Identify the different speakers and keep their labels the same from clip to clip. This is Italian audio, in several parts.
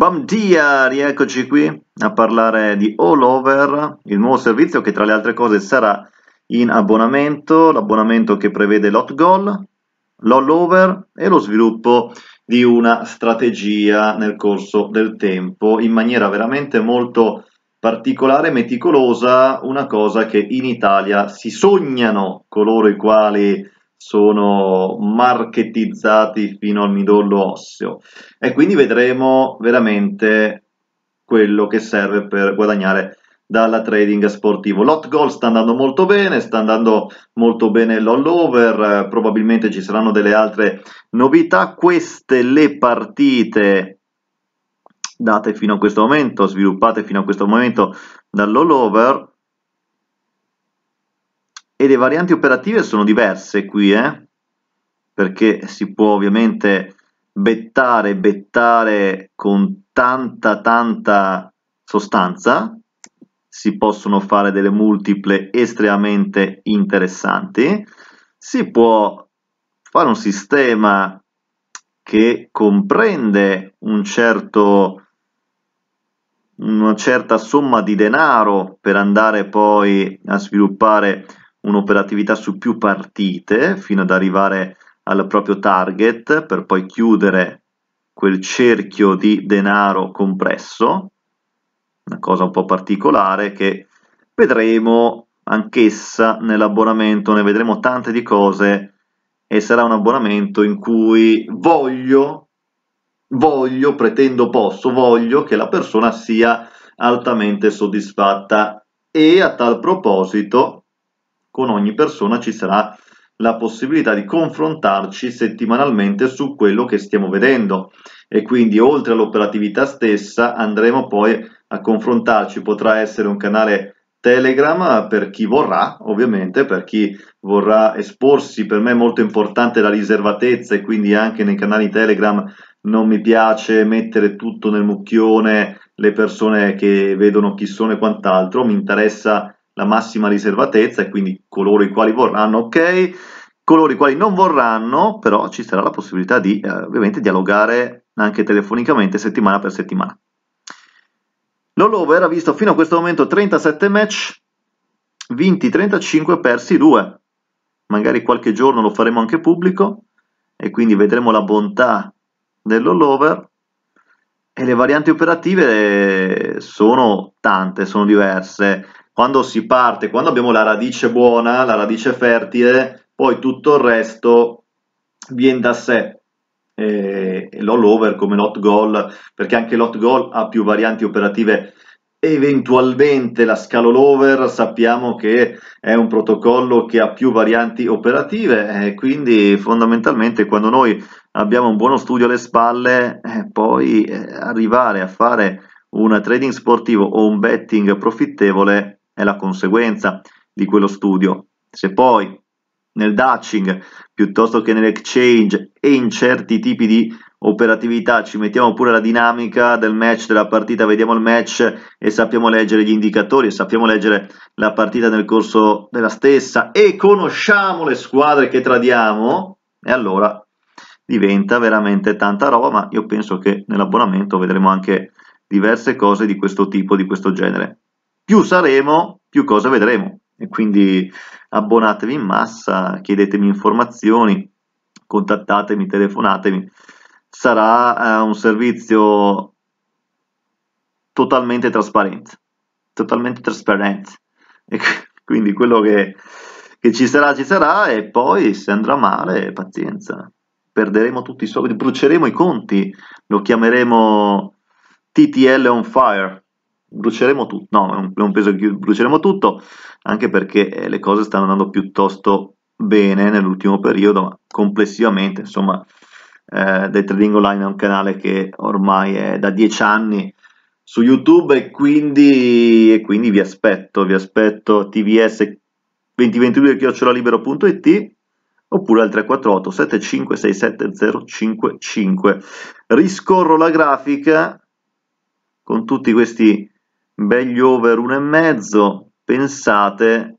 Speaker 1: Bom dia, rieccoci qui a parlare di All Over, il nuovo servizio che tra le altre cose sarà in abbonamento, l'abbonamento che prevede l'hot goal, l'all over e lo sviluppo di una strategia nel corso del tempo in maniera veramente molto particolare, meticolosa, una cosa che in Italia si sognano coloro i quali sono marketizzati fino al midollo osseo e quindi vedremo veramente quello che serve per guadagnare dalla trading sportivo. Lot goal sta andando molto bene, sta andando molto bene l'all-over, probabilmente ci saranno delle altre novità. Queste le partite date fino a questo momento, sviluppate fino a questo momento dall'all-over e le varianti operative sono diverse qui, eh? perché si può ovviamente bettare, bettare con tanta tanta sostanza, si possono fare delle multiple estremamente interessanti, si può fare un sistema che comprende un certo, una certa somma di denaro per andare poi a sviluppare un'operatività su più partite fino ad arrivare al proprio target per poi chiudere quel cerchio di denaro compresso, una cosa un po' particolare che vedremo anch'essa nell'abbonamento, ne vedremo tante di cose e sarà un abbonamento in cui voglio, voglio, pretendo, posso, voglio che la persona sia altamente soddisfatta e a tal proposito con ogni persona ci sarà la possibilità di confrontarci settimanalmente su quello che stiamo vedendo e quindi oltre all'operatività stessa andremo poi a confrontarci, potrà essere un canale Telegram per chi vorrà, ovviamente per chi vorrà esporsi, per me è molto importante la riservatezza e quindi anche nei canali Telegram non mi piace mettere tutto nel mucchione, le persone che vedono chi sono e quant'altro, mi interessa la massima riservatezza e quindi coloro i quali vorranno, ok, coloro i quali non vorranno, però ci sarà la possibilità di eh, ovviamente dialogare anche telefonicamente settimana per settimana. L'Allover ha visto fino a questo momento 37 match, vinti 35, persi 2. Magari qualche giorno lo faremo anche pubblico e quindi vedremo la bontà dell'Allover. E le varianti operative sono tante, sono diverse quando si parte, quando abbiamo la radice buona, la radice fertile, poi tutto il resto viene da sé. l'all over come l'hot goal, perché anche l'hot goal ha più varianti operative eventualmente la scala over sappiamo che è un protocollo che ha più varianti operative eh, quindi fondamentalmente quando noi abbiamo un buono studio alle spalle eh, poi eh, arrivare a fare un trading sportivo o un betting profittevole è la conseguenza di quello studio. Se poi nel Dutching piuttosto che nell'exchange e in certi tipi di operatività ci mettiamo pure la dinamica del match, della partita, vediamo il match e sappiamo leggere gli indicatori e sappiamo leggere la partita nel corso della stessa e conosciamo le squadre che tradiamo e allora diventa veramente tanta roba ma io penso che nell'abbonamento vedremo anche diverse cose di questo tipo, di questo genere più saremo, più cose vedremo. E quindi abbonatevi in massa, chiedetemi informazioni, contattatemi, telefonatemi. Sarà eh, un servizio totalmente trasparente, totalmente trasparente. E quindi quello che, che ci sarà, ci sarà, e poi se andrà male, pazienza. Perderemo tutti i soldi, bruceremo i conti, lo chiameremo TTL on fire bruceremo tutto, no, non penso che bruceremo tutto, anche perché eh, le cose stanno andando piuttosto bene nell'ultimo periodo, ma complessivamente, insomma, eh, Day Trading Online è un canale che ormai è da 10 anni su YouTube e quindi, e quindi vi aspetto, vi aspetto tvs 2022-libero.it oppure al 348 7567055. Riscorro la grafica con tutti questi begli over 1,5 pensate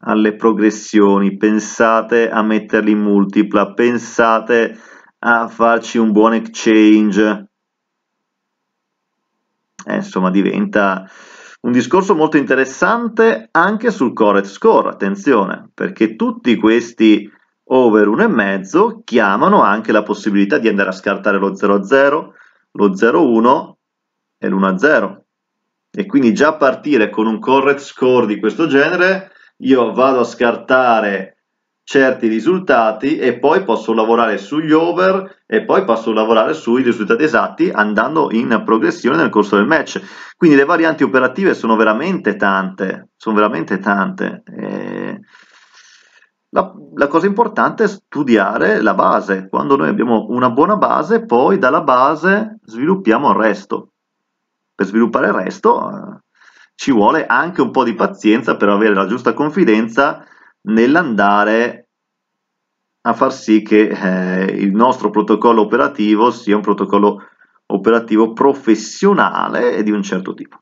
Speaker 1: alle progressioni, pensate a metterli in multipla, pensate a farci un buon exchange. Eh, insomma, diventa un discorso molto interessante anche sul core score, attenzione, perché tutti questi over 1,5 chiamano anche la possibilità di andare a scartare lo 0,0, lo 0,1 è l'1-0 a e quindi già a partire con un correct score di questo genere io vado a scartare certi risultati e poi posso lavorare sugli over e poi posso lavorare sui risultati esatti andando in progressione nel corso del match quindi le varianti operative sono veramente tante sono veramente tante e... La, la, cosa importante è studiare la base. Quando noi abbiamo una buona base, poi dalla base sviluppiamo il resto per sviluppare il resto eh, ci vuole anche un po' di pazienza per avere la giusta confidenza nell'andare a far sì che eh, il nostro protocollo operativo sia un protocollo operativo professionale e di un certo tipo.